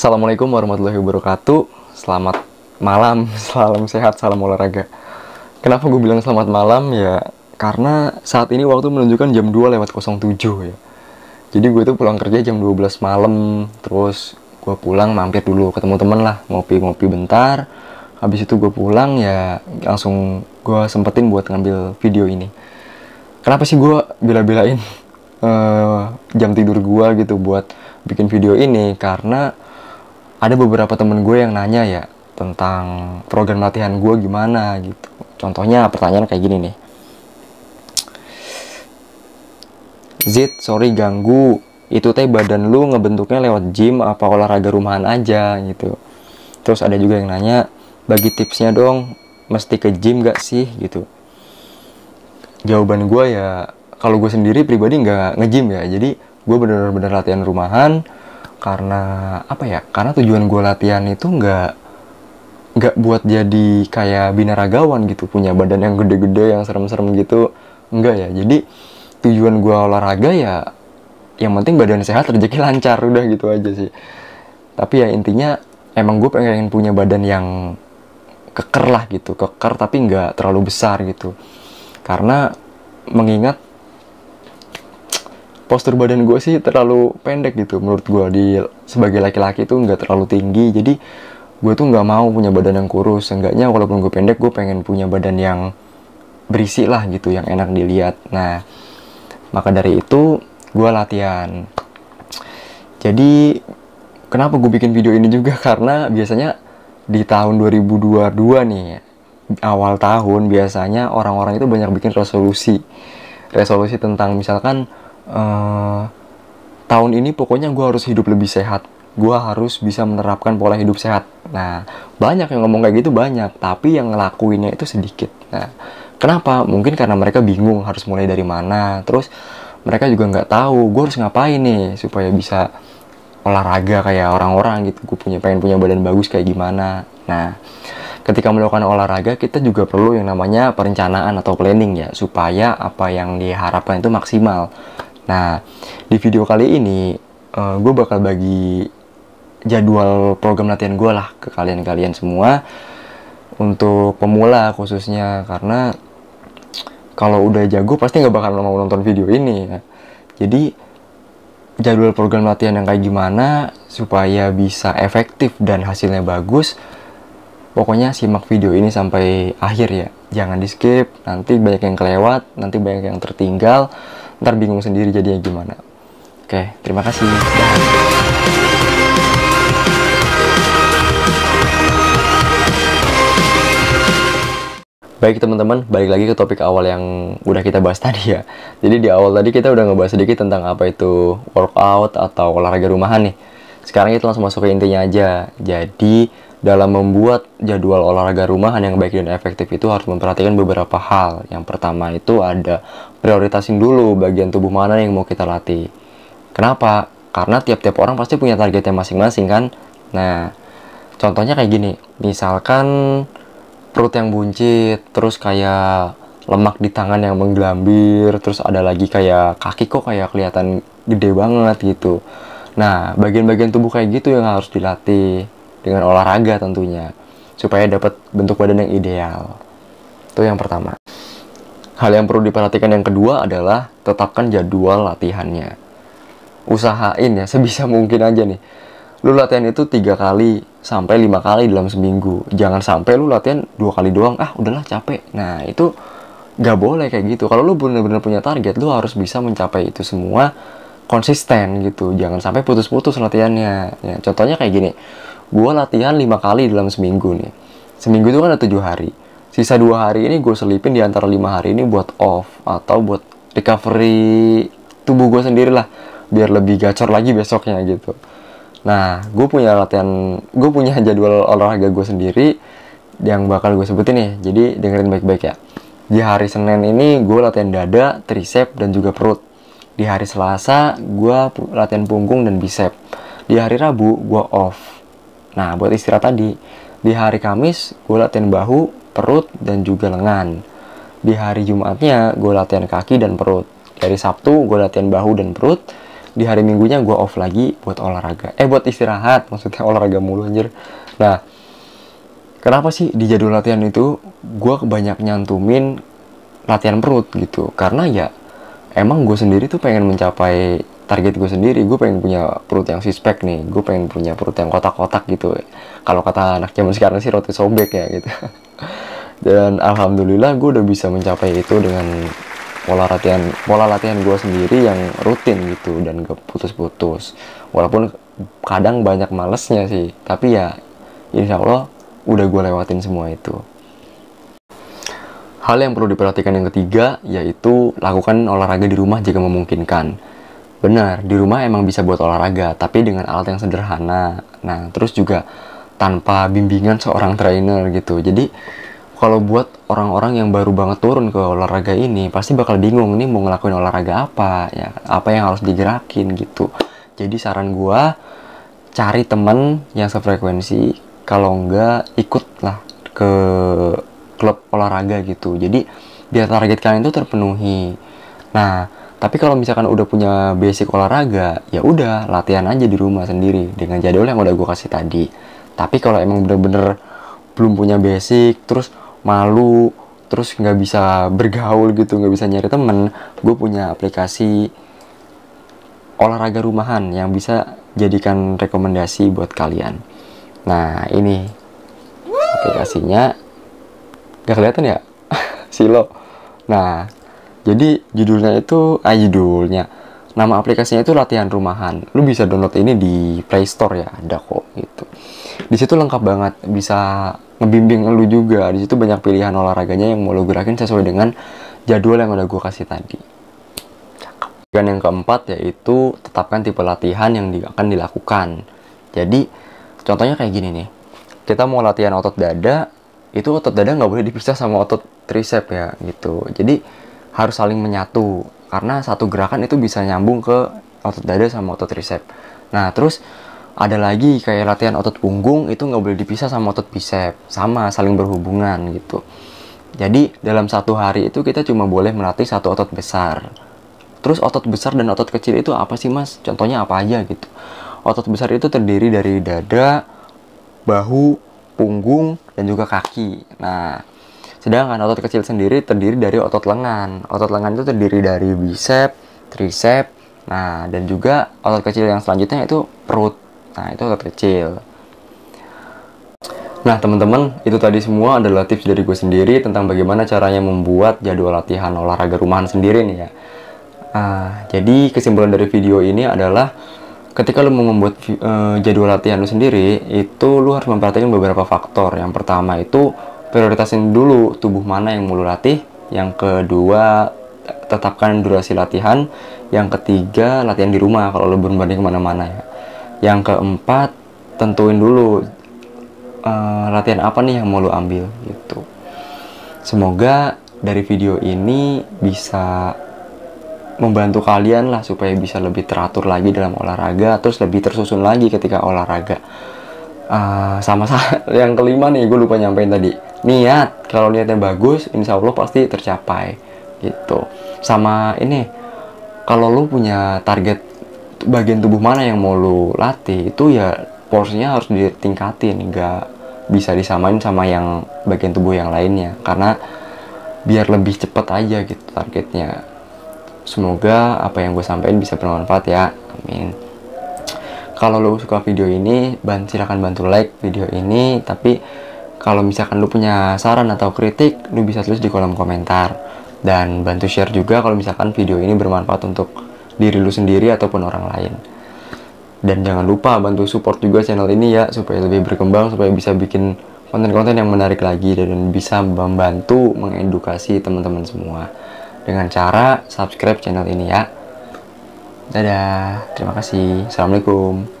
Assalamualaikum warahmatullahi wabarakatuh. Selamat malam, salam sehat, salam olahraga. Kenapa gue bilang selamat malam ya? Karena saat ini waktu menunjukkan jam 2 lewat 07 ya. Jadi gue tuh pulang kerja jam 12 malam, terus gue pulang mampir dulu ketemu temen lah, ngopi-ngopi bentar. Habis itu gue pulang ya langsung gue sempetin buat ngambil video ini. Kenapa sih gue bila-bilain uh, eh, jam tidur gue gitu buat bikin video ini? Karena ada beberapa temen gue yang nanya ya tentang program latihan gue gimana gitu contohnya pertanyaan kayak gini nih Zit sorry ganggu. Itu teh badan lu ngebentuknya lewat gym apa olahraga rumahan aja gitu. Terus ada juga yang nanya, bagi tipsnya dong, mesti ke gym gak sih gitu. Jawaban gue ya, kalau gue sendiri pribadi nggak nge-gym ya, jadi gue bener-bener latihan rumahan, karena apa ya karena tujuan gue latihan itu nggak nggak buat jadi kayak binaragawan gitu punya badan yang gede-gede yang serem-serem gitu enggak ya jadi tujuan gue olahraga ya yang penting badan sehat rezeki lancar udah gitu aja sih tapi ya intinya emang gue pengen punya badan yang keker lah gitu keker tapi nggak terlalu besar gitu karena mengingat postur badan gue sih terlalu pendek gitu menurut gue di sebagai laki-laki tuh nggak terlalu tinggi jadi gue tuh nggak mau punya badan yang kurus seenggaknya walaupun gue pendek gue pengen punya badan yang berisi lah gitu yang enak dilihat nah maka dari itu gue latihan jadi kenapa gue bikin video ini juga karena biasanya di tahun 2022 nih awal tahun biasanya orang-orang itu banyak bikin resolusi resolusi tentang misalkan Eh, tahun ini pokoknya gue harus hidup lebih sehat gue harus bisa menerapkan pola hidup sehat nah banyak yang ngomong kayak gitu banyak tapi yang ngelakuinnya itu sedikit nah kenapa mungkin karena mereka bingung harus mulai dari mana terus mereka juga nggak tahu gue harus ngapain nih supaya bisa olahraga kayak orang-orang gitu gue punya pengen punya badan bagus kayak gimana nah ketika melakukan olahraga kita juga perlu yang namanya perencanaan atau planning ya supaya apa yang diharapkan itu maksimal Nah, di video kali ini uh, eh, gue bakal bagi jadwal program latihan gue lah ke kalian-kalian semua untuk pemula khususnya karena kalau udah jago pasti nggak bakal mau nonton video ini ya. jadi jadwal program latihan yang kayak gimana supaya bisa efektif dan hasilnya bagus pokoknya simak video ini sampai akhir ya jangan di skip nanti banyak yang kelewat nanti banyak yang tertinggal ntar bingung sendiri jadinya gimana. Oke, terima kasih. Baik teman-teman, balik lagi ke topik awal yang udah kita bahas tadi ya. Jadi di awal tadi kita udah ngebahas sedikit tentang apa itu workout atau olahraga rumahan nih. Sekarang kita langsung masuk ke intinya aja. Jadi dalam membuat jadwal olahraga rumahan yang baik dan efektif itu harus memperhatikan beberapa hal. Yang pertama itu ada prioritasin dulu bagian tubuh mana yang mau kita latih. Kenapa? Karena tiap-tiap orang pasti punya targetnya masing-masing kan. Nah, contohnya kayak gini. Misalkan perut yang buncit, terus kayak lemak di tangan yang menggelambir, terus ada lagi kayak kaki kok kayak kelihatan gede banget gitu. Nah, bagian-bagian tubuh kayak gitu yang harus dilatih dengan olahraga tentunya supaya dapat bentuk badan yang ideal. Itu yang pertama. Hal yang perlu diperhatikan yang kedua adalah tetapkan jadwal latihannya. Usahain ya sebisa mungkin aja nih. Lu latihan itu tiga kali sampai lima kali dalam seminggu. Jangan sampai lu latihan dua kali doang. Ah udahlah capek. Nah itu gak boleh kayak gitu. Kalau lu benar-benar punya target, lu harus bisa mencapai itu semua konsisten gitu. Jangan sampai putus-putus latihannya. Ya, contohnya kayak gini gue latihan lima kali dalam seminggu nih seminggu itu kan ada tujuh hari sisa dua hari ini gue selipin di antara lima hari ini buat off atau buat recovery tubuh gue sendiri lah biar lebih gacor lagi besoknya gitu nah gue punya latihan gue punya jadwal olahraga gue sendiri yang bakal gue sebutin nih jadi dengerin baik-baik ya di hari Senin ini gue latihan dada, tricep, dan juga perut di hari Selasa gue latihan punggung dan bicep di hari Rabu gue off Nah, buat istirahat tadi, di hari Kamis gue latihan bahu, perut, dan juga lengan. Di hari Jumatnya gue latihan kaki dan perut. Di hari Sabtu gue latihan bahu dan perut. Di hari Minggunya gue off lagi buat olahraga. Eh, buat istirahat. Maksudnya olahraga mulu anjir. Nah, kenapa sih di jadwal latihan itu gue kebanyak nyantumin latihan perut gitu? Karena ya emang gue sendiri tuh pengen mencapai target gue sendiri gue pengen punya perut yang sispek nih gue pengen punya perut yang kotak-kotak gitu kalau kata anak zaman sekarang sih roti sobek ya gitu dan alhamdulillah gue udah bisa mencapai itu dengan pola latihan pola latihan gue sendiri yang rutin gitu dan gak putus-putus walaupun kadang banyak malesnya sih tapi ya insya Allah udah gue lewatin semua itu Hal yang perlu diperhatikan yang ketiga yaitu lakukan olahraga di rumah jika memungkinkan. Benar, di rumah emang bisa buat olahraga, tapi dengan alat yang sederhana. Nah, terus juga tanpa bimbingan seorang trainer gitu. Jadi, kalau buat orang-orang yang baru banget turun ke olahraga ini, pasti bakal bingung nih mau ngelakuin olahraga apa, ya apa yang harus digerakin gitu. Jadi saran gua cari temen yang sefrekuensi, kalau enggak ikutlah ke klub olahraga gitu. Jadi biar target kalian itu terpenuhi. Nah, tapi kalau misalkan udah punya basic olahraga, ya udah latihan aja di rumah sendiri dengan jadwal yang udah gue kasih tadi. Tapi kalau emang bener-bener belum punya basic, terus malu, terus nggak bisa bergaul gitu, nggak bisa nyari temen, gue punya aplikasi olahraga rumahan yang bisa jadikan rekomendasi buat kalian. Nah ini aplikasinya, nggak kelihatan ya, silo. Nah jadi judulnya itu, ah judulnya, nama aplikasinya itu latihan rumahan. Lu bisa download ini di Play Store ya, ada kok gitu. Di situ lengkap banget, bisa ngebimbing lu juga. Di situ banyak pilihan olahraganya yang mau lu gerakin sesuai dengan jadwal yang udah gue kasih tadi. Dan yang keempat yaitu tetapkan tipe latihan yang akan dilakukan. Jadi contohnya kayak gini nih, kita mau latihan otot dada, itu otot dada nggak boleh dipisah sama otot tricep ya gitu. Jadi harus saling menyatu karena satu gerakan itu bisa nyambung ke otot dada sama otot tricep. Nah terus ada lagi kayak latihan otot punggung itu nggak boleh dipisah sama otot bicep, sama saling berhubungan gitu. Jadi dalam satu hari itu kita cuma boleh melatih satu otot besar. Terus otot besar dan otot kecil itu apa sih mas? Contohnya apa aja gitu? Otot besar itu terdiri dari dada, bahu, punggung, dan juga kaki. Nah, Sedangkan otot kecil sendiri terdiri dari otot lengan. Otot lengan itu terdiri dari bicep, tricep, nah dan juga otot kecil yang selanjutnya itu perut. Nah, itu otot kecil. Nah, teman-teman, itu tadi semua adalah tips dari gue sendiri tentang bagaimana caranya membuat jadwal latihan olahraga rumahan sendiri nih ya. Uh, jadi, kesimpulan dari video ini adalah ketika lo mau membuat uh, jadwal latihan lo sendiri, itu lo harus memperhatikan beberapa faktor. Yang pertama itu prioritasin dulu tubuh mana yang mau latih yang kedua tetapkan durasi latihan yang ketiga latihan di rumah kalau belum berbanding kemana-mana ya yang keempat tentuin dulu uh, latihan apa nih yang mau lo ambil gitu semoga dari video ini bisa membantu kalian lah supaya bisa lebih teratur lagi dalam olahraga terus lebih tersusun lagi ketika olahraga uh, eh, sama sama yang kelima nih gue lupa nyampein tadi niat kalau niatnya bagus insya Allah pasti tercapai gitu sama ini kalau lu punya target bagian tubuh mana yang mau lu latih itu ya porsinya harus ditingkatin nggak bisa disamain sama yang bagian tubuh yang lainnya karena biar lebih cepet aja gitu targetnya semoga apa yang gue sampaikan bisa bermanfaat ya amin kalau lo suka video ini silahkan bantu like video ini tapi kalau misalkan lu punya saran atau kritik, lu bisa tulis di kolom komentar. Dan bantu share juga kalau misalkan video ini bermanfaat untuk diri lu sendiri ataupun orang lain. Dan jangan lupa bantu support juga channel ini ya, supaya lebih berkembang, supaya bisa bikin konten-konten yang menarik lagi dan bisa membantu mengedukasi teman-teman semua. Dengan cara subscribe channel ini ya. Dadah, terima kasih. Assalamualaikum.